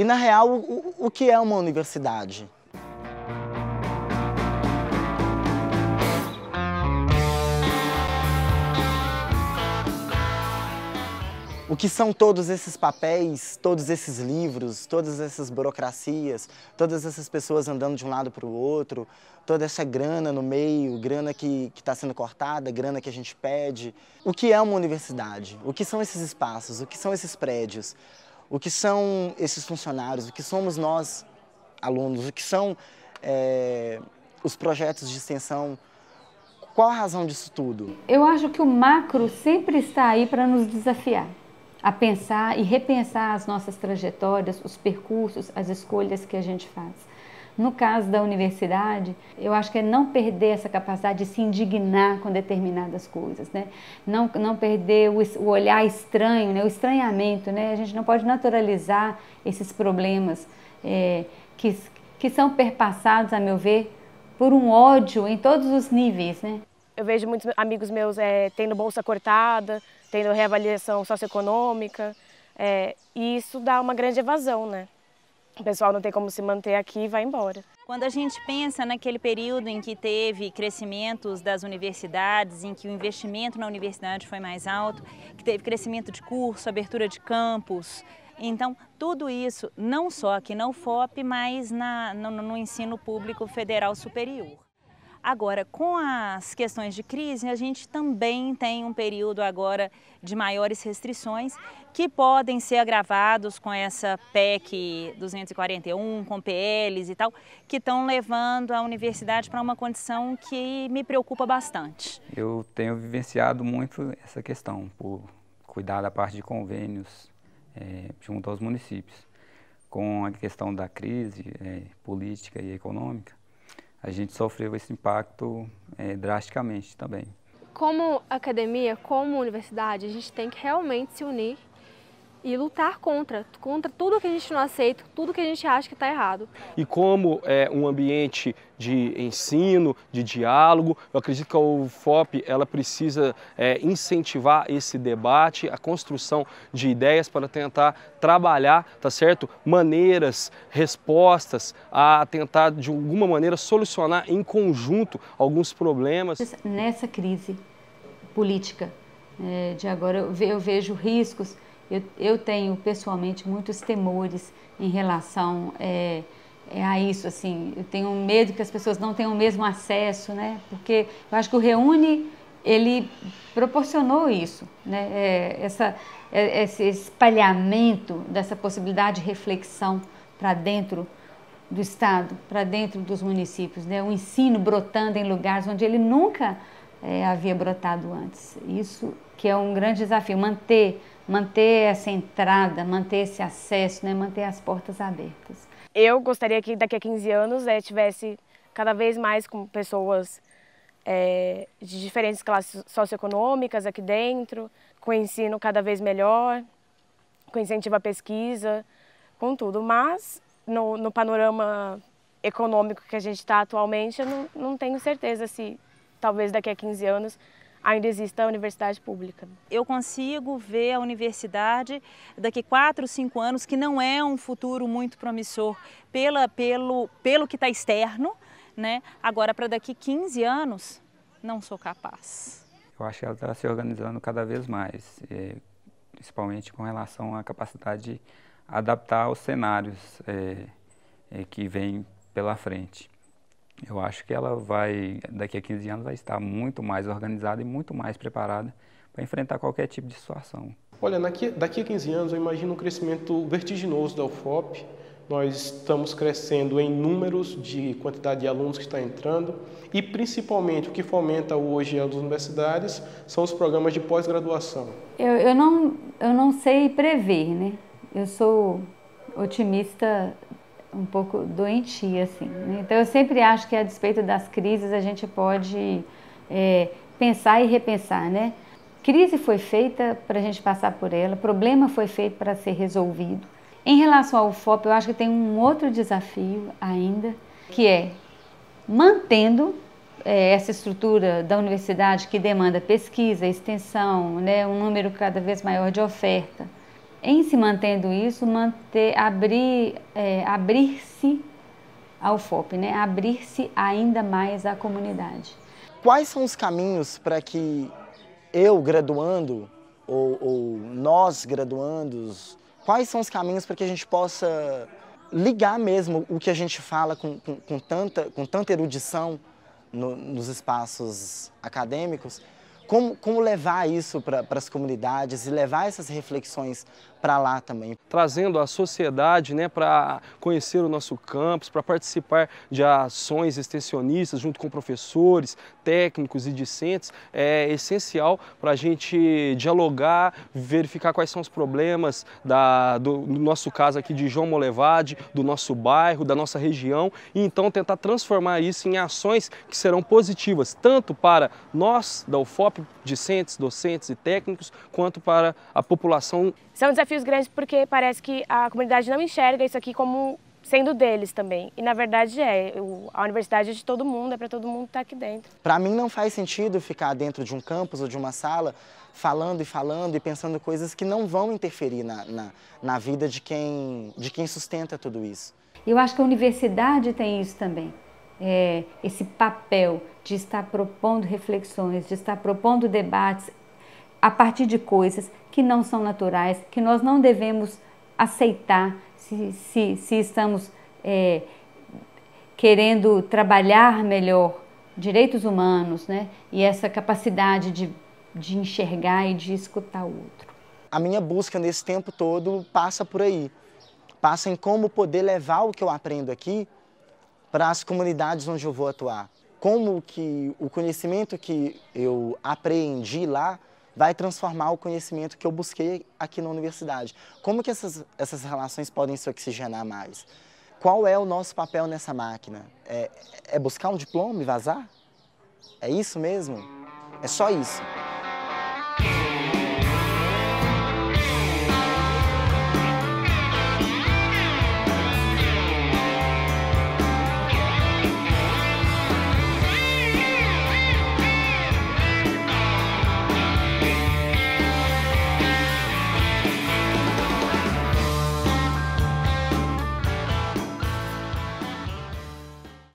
e, na real, o, o que é uma universidade. o que são todos esses papéis, todos esses livros, todas essas burocracias, todas essas pessoas andando de um lado para o outro, toda essa grana no meio, grana que está sendo cortada, grana que a gente pede. O que é uma universidade? O que são esses espaços? O que são esses prédios? o que são esses funcionários, o que somos nós, alunos, o que são é, os projetos de extensão. Qual a razão disso tudo? Eu acho que o macro sempre está aí para nos desafiar a pensar e repensar as nossas trajetórias, os percursos, as escolhas que a gente faz. No caso da universidade, eu acho que é não perder essa capacidade de se indignar com determinadas coisas, né? Não, não perder o, o olhar estranho, né? o estranhamento, né? A gente não pode naturalizar esses problemas é, que, que são perpassados, a meu ver, por um ódio em todos os níveis, né? Eu vejo muitos amigos meus é, tendo bolsa cortada, tendo reavaliação socioeconômica, é, e isso dá uma grande evasão, né? o pessoal não tem como se manter aqui e vai embora. Quando a gente pensa naquele período em que teve crescimentos das universidades, em que o investimento na universidade foi mais alto, que teve crescimento de curso, abertura de campus, então tudo isso não só aqui na UFOP, mas na, no, no ensino público federal superior. Agora, com as questões de crise, a gente também tem um período agora de maiores restrições que podem ser agravados com essa PEC 241, com PLs e tal, que estão levando a universidade para uma condição que me preocupa bastante. Eu tenho vivenciado muito essa questão, por cuidar da parte de convênios é, junto aos municípios. Com a questão da crise é, política e econômica, a gente sofreu esse impacto é, drasticamente também. Como academia, como universidade, a gente tem que realmente se unir e lutar contra, contra tudo que a gente não aceita, tudo que a gente acha que está errado. E como é um ambiente de ensino, de diálogo, eu acredito que a UFOP ela precisa é, incentivar esse debate, a construção de ideias para tentar trabalhar, tá certo? Maneiras, respostas a tentar de alguma maneira solucionar em conjunto alguns problemas. Nessa crise política é, de agora eu vejo riscos eu, eu tenho pessoalmente muitos temores em relação é, é, a isso, assim. Eu tenho medo que as pessoas não tenham o mesmo acesso, né? Porque eu acho que o Reúne, ele proporcionou isso, né? É, essa, é, esse espalhamento dessa possibilidade de reflexão para dentro do Estado, para dentro dos municípios, né? O ensino brotando em lugares onde ele nunca é, havia brotado antes. Isso que é um grande desafio, manter, manter essa entrada, manter esse acesso, né, manter as portas abertas. Eu gostaria que daqui a 15 anos é, tivesse cada vez mais com pessoas é, de diferentes classes socioeconômicas aqui dentro, com ensino cada vez melhor, com incentivo à pesquisa, com tudo. Mas no, no panorama econômico que a gente está atualmente, eu não, não tenho certeza se talvez daqui a 15 anos ainda exista a universidade pública. Eu consigo ver a universidade daqui quatro, cinco anos, que não é um futuro muito promissor pela, pelo, pelo que está externo, né? agora para daqui 15 anos, não sou capaz. Eu acho que ela está se organizando cada vez mais, principalmente com relação à capacidade de adaptar aos cenários eh, eh, que vêm pela frente eu acho que ela vai, daqui a 15 anos, vai estar muito mais organizada e muito mais preparada para enfrentar qualquer tipo de situação. Olha, daqui, a 15 anos eu imagino um crescimento vertiginoso da UFOP. Nós estamos crescendo em números de quantidade de alunos que está entrando e, principalmente, o que fomenta hoje as universidades são os programas de pós-graduação. Eu, eu, não, eu não sei prever, né? Eu sou otimista um pouco doentia, assim. Né? Então eu sempre acho que a despeito das crises a gente pode é, pensar e repensar, né? Crise foi feita para a gente passar por ela, problema foi feito para ser resolvido. Em relação ao FOP, eu acho que tem um outro desafio ainda, que é mantendo é, essa estrutura da universidade que demanda pesquisa, extensão, né, um número cada vez maior de oferta em se mantendo isso, manter, abrir, é, abrir-se ao FOP, né? abrir-se ainda mais à comunidade. Quais são os caminhos para que eu, graduando, ou, ou nós, graduandos, quais são os caminhos para que a gente possa ligar mesmo o que a gente fala com, com, com tanta, com tanta erudição no, nos espaços acadêmicos como, como levar isso para as comunidades e levar essas reflexões para lá também. Trazendo a sociedade né, para conhecer o nosso campus, para participar de ações extensionistas junto com professores, técnicos e discentes, é essencial para a gente dialogar, verificar quais são os problemas, da, do, no nosso caso aqui de João Molevade, do nosso bairro, da nossa região, e então tentar transformar isso em ações que serão positivas, tanto para nós da UFOP, tanto discentes, docentes e técnicos, quanto para a população. São desafios grandes porque parece que a comunidade não enxerga isso aqui como sendo deles também. E na verdade é, a universidade é de todo mundo, é para todo mundo estar tá aqui dentro. Para mim não faz sentido ficar dentro de um campus ou de uma sala falando e falando e pensando coisas que não vão interferir na, na, na vida de quem, de quem sustenta tudo isso. Eu acho que a universidade tem isso também é, esse papel de estar propondo reflexões, de estar propondo debates a partir de coisas que não são naturais, que nós não devemos aceitar se, se, se estamos é, querendo trabalhar melhor direitos humanos né? e essa capacidade de, de enxergar e de escutar o outro. A minha busca nesse tempo todo passa por aí. Passa em como poder levar o que eu aprendo aqui para as comunidades onde eu vou atuar. Como que o conhecimento que eu aprendi lá vai transformar o conhecimento que eu busquei aqui na universidade. Como que essas, essas relações podem se oxigenar mais? Qual é o nosso papel nessa máquina? É, é buscar um diploma e vazar? É isso mesmo? É só isso.